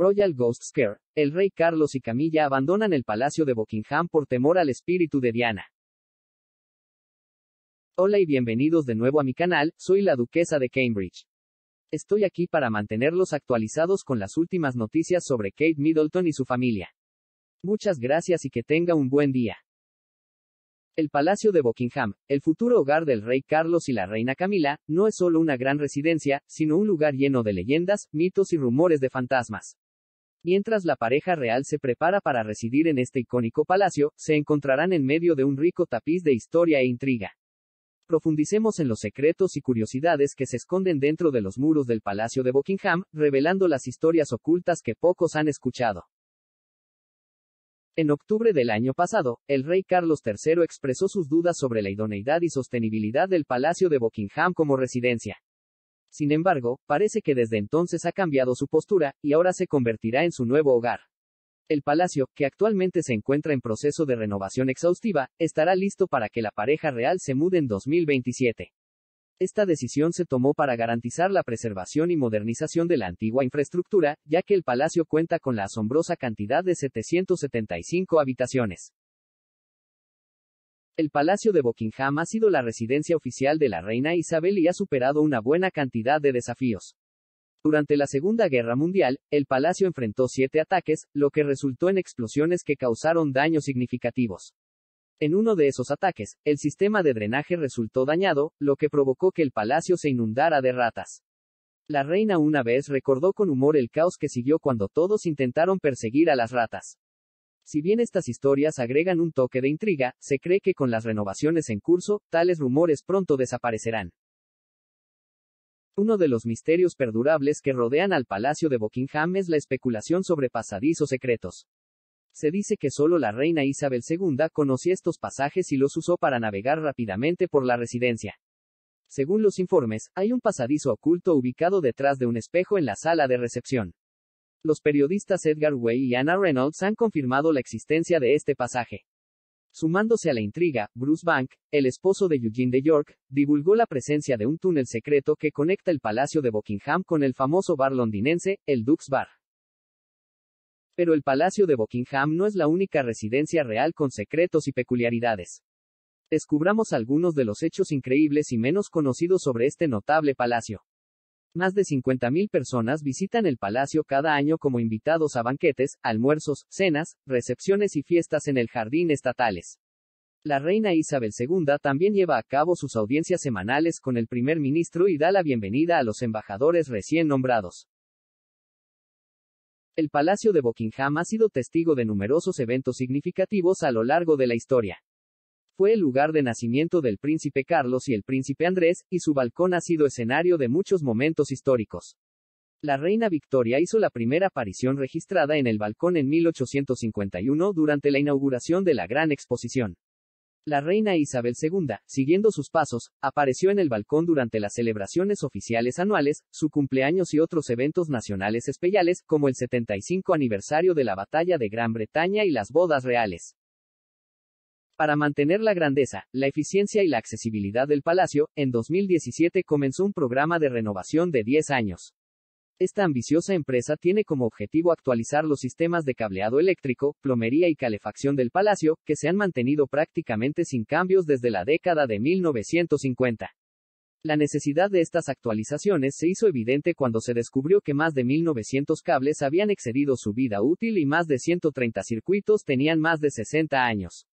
Royal Ghost Scare, el rey Carlos y Camilla abandonan el Palacio de Buckingham por temor al espíritu de Diana. Hola y bienvenidos de nuevo a mi canal, soy la Duquesa de Cambridge. Estoy aquí para mantenerlos actualizados con las últimas noticias sobre Kate Middleton y su familia. Muchas gracias y que tenga un buen día. El Palacio de Buckingham, el futuro hogar del rey Carlos y la reina Camila, no es solo una gran residencia, sino un lugar lleno de leyendas, mitos y rumores de fantasmas. Mientras la pareja real se prepara para residir en este icónico palacio, se encontrarán en medio de un rico tapiz de historia e intriga. Profundicemos en los secretos y curiosidades que se esconden dentro de los muros del Palacio de Buckingham, revelando las historias ocultas que pocos han escuchado. En octubre del año pasado, el rey Carlos III expresó sus dudas sobre la idoneidad y sostenibilidad del Palacio de Buckingham como residencia. Sin embargo, parece que desde entonces ha cambiado su postura, y ahora se convertirá en su nuevo hogar. El palacio, que actualmente se encuentra en proceso de renovación exhaustiva, estará listo para que la pareja real se mude en 2027. Esta decisión se tomó para garantizar la preservación y modernización de la antigua infraestructura, ya que el palacio cuenta con la asombrosa cantidad de 775 habitaciones. El Palacio de Buckingham ha sido la residencia oficial de la reina Isabel y ha superado una buena cantidad de desafíos. Durante la Segunda Guerra Mundial, el palacio enfrentó siete ataques, lo que resultó en explosiones que causaron daños significativos. En uno de esos ataques, el sistema de drenaje resultó dañado, lo que provocó que el palacio se inundara de ratas. La reina una vez recordó con humor el caos que siguió cuando todos intentaron perseguir a las ratas. Si bien estas historias agregan un toque de intriga, se cree que con las renovaciones en curso, tales rumores pronto desaparecerán. Uno de los misterios perdurables que rodean al Palacio de Buckingham es la especulación sobre pasadizos secretos. Se dice que solo la reina Isabel II conocía estos pasajes y los usó para navegar rápidamente por la residencia. Según los informes, hay un pasadizo oculto ubicado detrás de un espejo en la sala de recepción. Los periodistas Edgar Way y Anna Reynolds han confirmado la existencia de este pasaje. Sumándose a la intriga, Bruce Bank, el esposo de Eugene de York, divulgó la presencia de un túnel secreto que conecta el Palacio de Buckingham con el famoso bar londinense, el Dux Bar. Pero el Palacio de Buckingham no es la única residencia real con secretos y peculiaridades. Descubramos algunos de los hechos increíbles y menos conocidos sobre este notable palacio. Más de 50.000 personas visitan el palacio cada año como invitados a banquetes, almuerzos, cenas, recepciones y fiestas en el jardín estatales. La reina Isabel II también lleva a cabo sus audiencias semanales con el primer ministro y da la bienvenida a los embajadores recién nombrados. El Palacio de Buckingham ha sido testigo de numerosos eventos significativos a lo largo de la historia fue el lugar de nacimiento del príncipe Carlos y el príncipe Andrés, y su balcón ha sido escenario de muchos momentos históricos. La reina Victoria hizo la primera aparición registrada en el balcón en 1851 durante la inauguración de la Gran Exposición. La reina Isabel II, siguiendo sus pasos, apareció en el balcón durante las celebraciones oficiales anuales, su cumpleaños y otros eventos nacionales especiales, como el 75 aniversario de la Batalla de Gran Bretaña y las bodas reales. Para mantener la grandeza, la eficiencia y la accesibilidad del palacio, en 2017 comenzó un programa de renovación de 10 años. Esta ambiciosa empresa tiene como objetivo actualizar los sistemas de cableado eléctrico, plomería y calefacción del palacio, que se han mantenido prácticamente sin cambios desde la década de 1950. La necesidad de estas actualizaciones se hizo evidente cuando se descubrió que más de 1.900 cables habían excedido su vida útil y más de 130 circuitos tenían más de 60 años.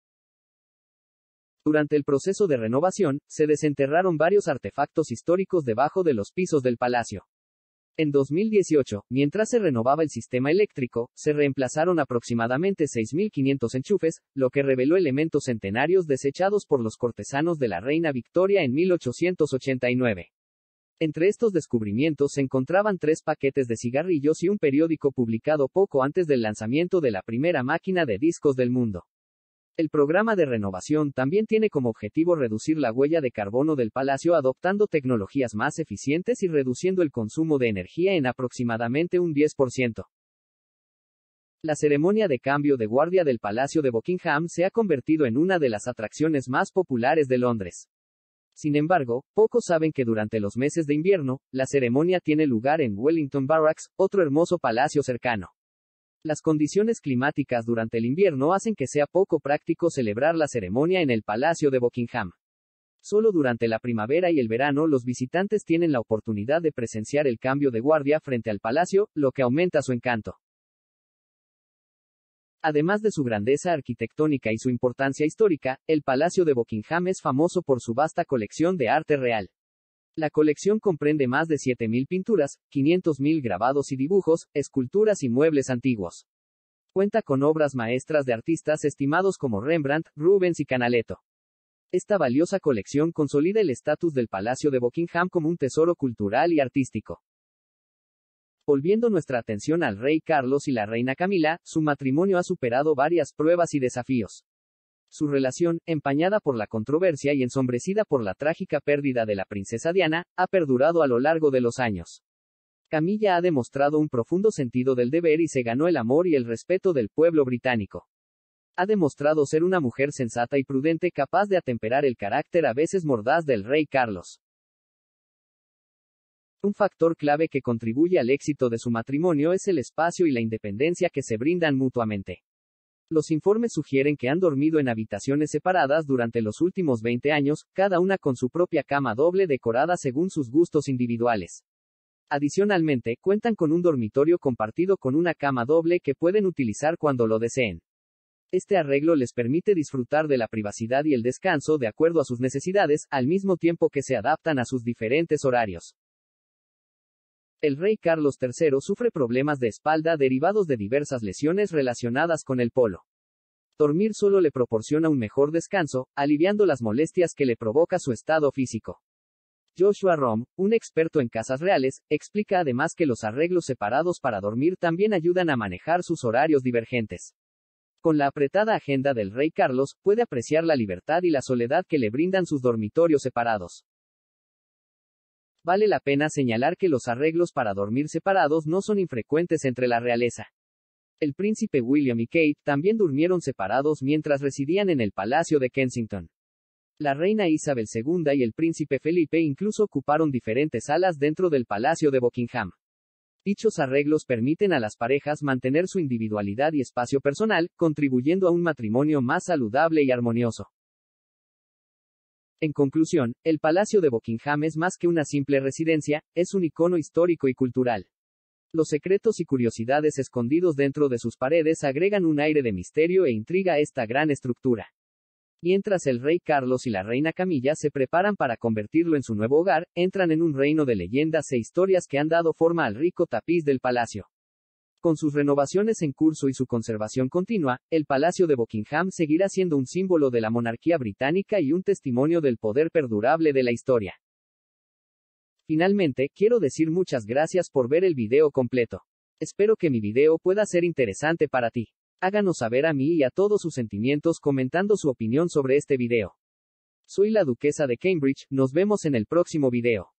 Durante el proceso de renovación, se desenterraron varios artefactos históricos debajo de los pisos del palacio. En 2018, mientras se renovaba el sistema eléctrico, se reemplazaron aproximadamente 6.500 enchufes, lo que reveló elementos centenarios desechados por los cortesanos de la reina Victoria en 1889. Entre estos descubrimientos se encontraban tres paquetes de cigarrillos y un periódico publicado poco antes del lanzamiento de la primera máquina de discos del mundo. El programa de renovación también tiene como objetivo reducir la huella de carbono del palacio adoptando tecnologías más eficientes y reduciendo el consumo de energía en aproximadamente un 10%. La ceremonia de cambio de guardia del Palacio de Buckingham se ha convertido en una de las atracciones más populares de Londres. Sin embargo, pocos saben que durante los meses de invierno, la ceremonia tiene lugar en Wellington Barracks, otro hermoso palacio cercano. Las condiciones climáticas durante el invierno hacen que sea poco práctico celebrar la ceremonia en el Palacio de Buckingham. Solo durante la primavera y el verano los visitantes tienen la oportunidad de presenciar el cambio de guardia frente al palacio, lo que aumenta su encanto. Además de su grandeza arquitectónica y su importancia histórica, el Palacio de Buckingham es famoso por su vasta colección de arte real. La colección comprende más de 7.000 pinturas, 500.000 grabados y dibujos, esculturas y muebles antiguos. Cuenta con obras maestras de artistas estimados como Rembrandt, Rubens y Canaletto. Esta valiosa colección consolida el estatus del Palacio de Buckingham como un tesoro cultural y artístico. Volviendo nuestra atención al rey Carlos y la reina Camila, su matrimonio ha superado varias pruebas y desafíos. Su relación, empañada por la controversia y ensombrecida por la trágica pérdida de la princesa Diana, ha perdurado a lo largo de los años. Camilla ha demostrado un profundo sentido del deber y se ganó el amor y el respeto del pueblo británico. Ha demostrado ser una mujer sensata y prudente capaz de atemperar el carácter a veces mordaz del rey Carlos. Un factor clave que contribuye al éxito de su matrimonio es el espacio y la independencia que se brindan mutuamente. Los informes sugieren que han dormido en habitaciones separadas durante los últimos 20 años, cada una con su propia cama doble decorada según sus gustos individuales. Adicionalmente, cuentan con un dormitorio compartido con una cama doble que pueden utilizar cuando lo deseen. Este arreglo les permite disfrutar de la privacidad y el descanso de acuerdo a sus necesidades, al mismo tiempo que se adaptan a sus diferentes horarios el rey Carlos III sufre problemas de espalda derivados de diversas lesiones relacionadas con el polo. Dormir solo le proporciona un mejor descanso, aliviando las molestias que le provoca su estado físico. Joshua Rom, un experto en casas reales, explica además que los arreglos separados para dormir también ayudan a manejar sus horarios divergentes. Con la apretada agenda del rey Carlos, puede apreciar la libertad y la soledad que le brindan sus dormitorios separados. Vale la pena señalar que los arreglos para dormir separados no son infrecuentes entre la realeza. El príncipe William y Kate también durmieron separados mientras residían en el Palacio de Kensington. La reina Isabel II y el príncipe Felipe incluso ocuparon diferentes salas dentro del Palacio de Buckingham. Dichos arreglos permiten a las parejas mantener su individualidad y espacio personal, contribuyendo a un matrimonio más saludable y armonioso. En conclusión, el Palacio de Buckingham es más que una simple residencia, es un icono histórico y cultural. Los secretos y curiosidades escondidos dentro de sus paredes agregan un aire de misterio e intriga a esta gran estructura. Mientras el rey Carlos y la reina Camilla se preparan para convertirlo en su nuevo hogar, entran en un reino de leyendas e historias que han dado forma al rico tapiz del palacio. Con sus renovaciones en curso y su conservación continua, el Palacio de Buckingham seguirá siendo un símbolo de la monarquía británica y un testimonio del poder perdurable de la historia. Finalmente, quiero decir muchas gracias por ver el video completo. Espero que mi video pueda ser interesante para ti. Háganos saber a mí y a todos sus sentimientos comentando su opinión sobre este video. Soy la duquesa de Cambridge, nos vemos en el próximo video.